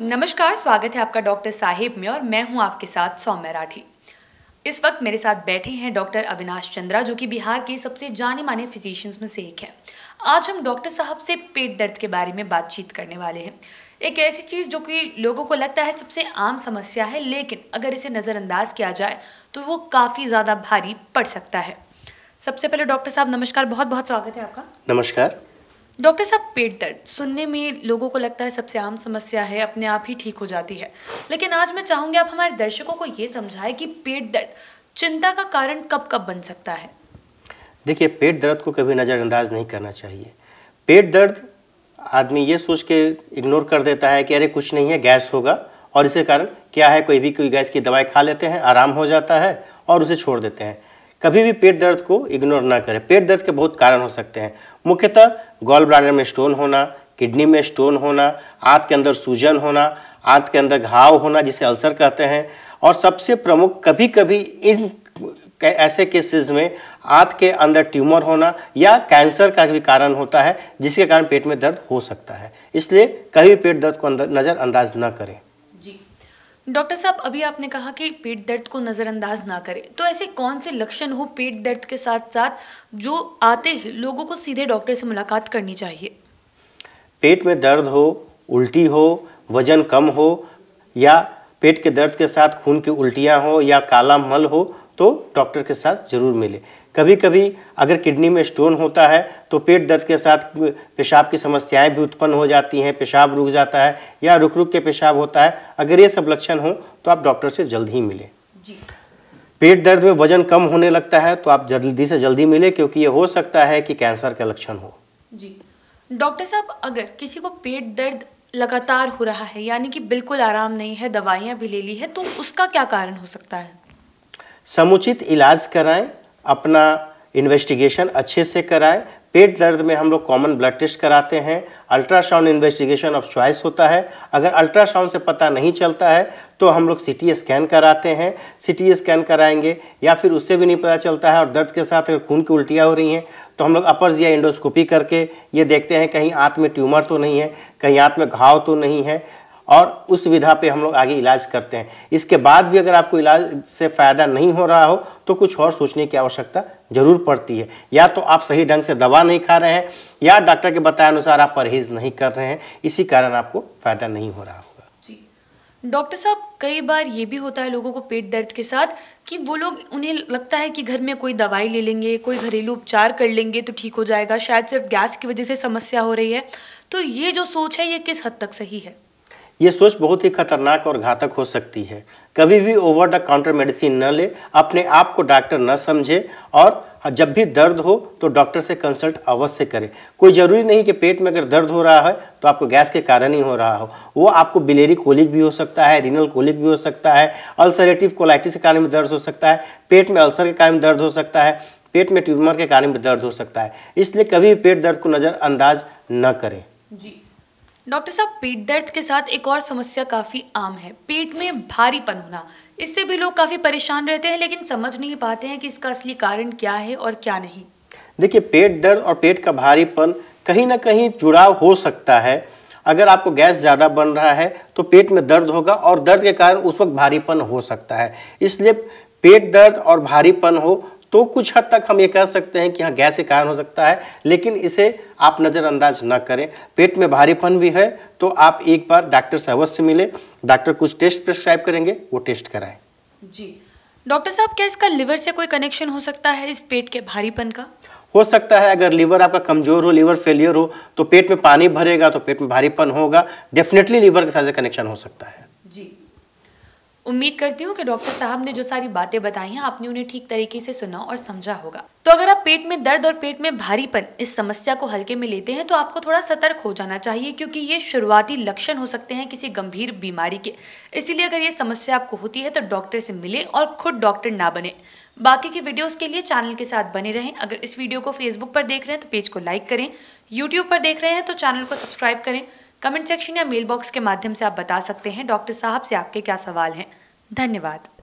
नमस्कार स्वागत है आपका डॉक्टर साहिब में और मैं हूं आपके साथ सौम्य राठी इस वक्त मेरे साथ बैठे हैं डॉक्टर अविनाश चंद्रा जो कि बिहार के सबसे जाने माने फिजिशियंस में से एक हैं आज हम डॉक्टर साहब से पेट दर्द के बारे में बातचीत करने वाले हैं एक ऐसी चीज़ जो कि लोगों को लगता है सबसे आम समस्या है लेकिन अगर इसे नज़रअंदाज किया जाए तो वो काफ़ी ज़्यादा भारी पड़ सकता है सबसे पहले डॉक्टर साहब नमस्कार बहुत बहुत स्वागत है आपका नमस्कार डॉक्टर साहब पेट दर्द सुनने में लोगों को लगता है सबसे आम समस्या है अपने आप ही ठीक हो जाती है लेकिन आज मैं चाहूँगी आप हमारे दर्शकों को ये समझाएं कि पेट दर्द चिंता का कारण कब कब बन सकता है देखिए पेट दर्द को कभी नज़रअंदाज नहीं करना चाहिए पेट दर्द आदमी ये सोच के इग्नोर कर देता है कि अरे कुछ नहीं है गैस होगा और इसके कारण क्या है कोई भी कोई गैस की दवाई खा लेते हैं आराम हो जाता है और उसे छोड़ देते हैं कभी भी पेट दर्द को इग्नोर ना करें पेट दर्द के बहुत कारण हो सकते हैं मुख्यतः गॉल ब्लाडर में स्टोन होना किडनी में स्टोन होना आंत के अंदर सूजन होना आंत के अंदर घाव होना जिसे अल्सर कहते हैं और सबसे प्रमुख कभी कभी इन ऐसे केसेस में आंत के अंदर ट्यूमर होना या कैंसर का भी कारण होता है जिसके कारण पेट में दर्द हो सकता है इसलिए कभी पेट दर्द को नज़रअंदाज न करें डॉक्टर साहब अभी आपने कहा कि पेट दर्द को नज़रअंदाज ना करें तो ऐसे कौन से लक्षण हो पेट दर्द के साथ साथ जो आते ही लोगों को सीधे डॉक्टर से मुलाकात करनी चाहिए पेट में दर्द हो उल्टी हो वजन कम हो या पेट के दर्द के साथ खून की उल्टियाँ हो या काला मल हो तो डॉक्टर के साथ ज़रूर मिले कभी कभी अगर किडनी में स्टोन होता है तो पेट दर्द के साथ पेशाब की समस्याएं भी उत्पन्न हो जाती हैं पेशाब रुक जाता है या रुक रुक के पेशाब होता है अगर ये सब लक्षण हो तो आप डॉक्टर से जल्द ही मिलें पेट दर्द में वजन कम होने लगता है तो आप जल्दी से जल्दी मिले क्योंकि ये हो सकता है कि कैंसर का लक्षण हो जी डॉक्टर साहब अगर किसी को पेट दर्द लगातार हो रहा है यानी कि बिल्कुल आराम नहीं है दवाइयाँ भी ले ली है तो उसका क्या कारण हो सकता है समुचित इलाज कराएं अपना इन्वेस्टिगेशन अच्छे से कराए पेट दर्द में हम लोग कॉमन ब्लड टेस्ट कराते हैं अल्ट्रासाउंड इन्वेस्टिगेशन ऑफ चॉइस होता है अगर अल्ट्रासाउंड से पता नहीं चलता है तो हम लोग सी स्कैन कराते हैं सी स्कैन कराएंगे या फिर उससे भी नहीं पता चलता है और दर्द के साथ अगर खून की उल्टियाँ हो रही हैं तो हम लोग अपर जिया इंडोस्कोपी करके ये देखते हैं कहीं आँख में ट्यूमर तो नहीं है कहीं आँत में घाव तो नहीं है और उस विधा पे हम लोग आगे इलाज करते हैं इसके बाद भी अगर आपको इलाज से फ़ायदा नहीं हो रहा हो तो कुछ और सोचने की आवश्यकता ज़रूर पड़ती है या तो आप सही ढंग से दवा नहीं खा रहे हैं या डॉक्टर के बताए अनुसार आप परहेज नहीं कर रहे हैं इसी कारण आपको फ़ायदा नहीं हो रहा होगा जी डॉक्टर साहब कई बार ये भी होता है लोगों को पेट दर्द के साथ कि वो लोग उन्हें लगता है कि घर में कोई दवाई ले लेंगे कोई घरेलू उपचार कर लेंगे तो ठीक हो जाएगा शायद सिर्फ गैस की वजह से समस्या हो रही है तो ये जो सोच है ये किस हद तक सही है ये सोच बहुत ही खतरनाक और घातक हो सकती है कभी भी ओवर द काउंटर मेडिसिन न ले अपने आप को डॉक्टर न समझे और जब भी दर्द हो तो डॉक्टर से कंसल्ट अवश्य करें कोई ज़रूरी नहीं कि पेट में अगर दर्द हो रहा है तो आपको गैस के कारण ही हो रहा हो वो आपको बिलेरी कोलिक भी हो सकता है रिनल कोलिक भी हो सकता है अल्सरेटिव कोलाइटिस के कारण भी दर्द हो सकता है पेट में अल्सर के कारण दर्द हो सकता है पेट में ट्यूमर के कारण भी दर्द हो सकता है इसलिए कभी पेट दर्द को नज़रअंदाज न करें जी डॉक्टर साहब पेट दर्द के साथ एक और समस्या काफ़ी आम है पेट में भारीपन होना इससे भी लोग काफ़ी परेशान रहते हैं लेकिन समझ नहीं पाते हैं कि इसका असली कारण क्या है और क्या नहीं देखिए पेट दर्द और पेट का भारीपन कहीं ना कहीं जुड़ाव हो सकता है अगर आपको गैस ज़्यादा बन रहा है तो पेट में दर्द होगा और दर्द के कारण उस वक्त भारीपन हो सकता है इसलिए पेट दर्द और भारीपन हो तो कुछ हद तक हम ये कह सकते हैं कि हाँ गैस के कारण हो सकता है लेकिन इसे आप नज़रअंदाज ना करें पेट में भारीपन भी है तो आप एक बार डॉक्टर से अवश्य मिले डॉक्टर कुछ टेस्ट प्रिस्क्राइब करेंगे वो टेस्ट कराएं जी डॉक्टर साहब क्या इसका लिवर से कोई कनेक्शन हो सकता है इस पेट के भारीपन का हो सकता है अगर लीवर आपका कमजोर हो लीवर फेलियर हो तो पेट में पानी भरेगा तो पेट में भारीपन होगा डेफिनेटली लीवर के साथ कनेक्शन हो सकता है जी उम्मीद करती हूँ कि डॉक्टर साहब ने जो सारी बातें बताई हैं आपने उन्हें ठीक तरीके से सुना और समझा होगा तो अगर आप पेट में दर्द और पेट में भारीपन इस समस्या को हल्के में लेते हैं तो आपको थोड़ा सतर्क हो जाना चाहिए क्योंकि ये शुरुआती लक्षण हो सकते हैं किसी गंभीर बीमारी के इसीलिए अगर ये समस्या आपको होती है तो डॉक्टर से मिले और खुद डॉक्टर ना बने बाकी के वीडियोस के लिए चैनल के साथ बने रहें अगर इस वीडियो को फेसबुक पर देख रहे हैं तो पेज को लाइक करें यूट्यूब पर देख रहे हैं तो चैनल को सब्सक्राइब करें कमेंट सेक्शन या मेल बॉक्स के माध्यम से आप बता सकते हैं डॉक्टर साहब से आपके क्या सवाल हैं धन्यवाद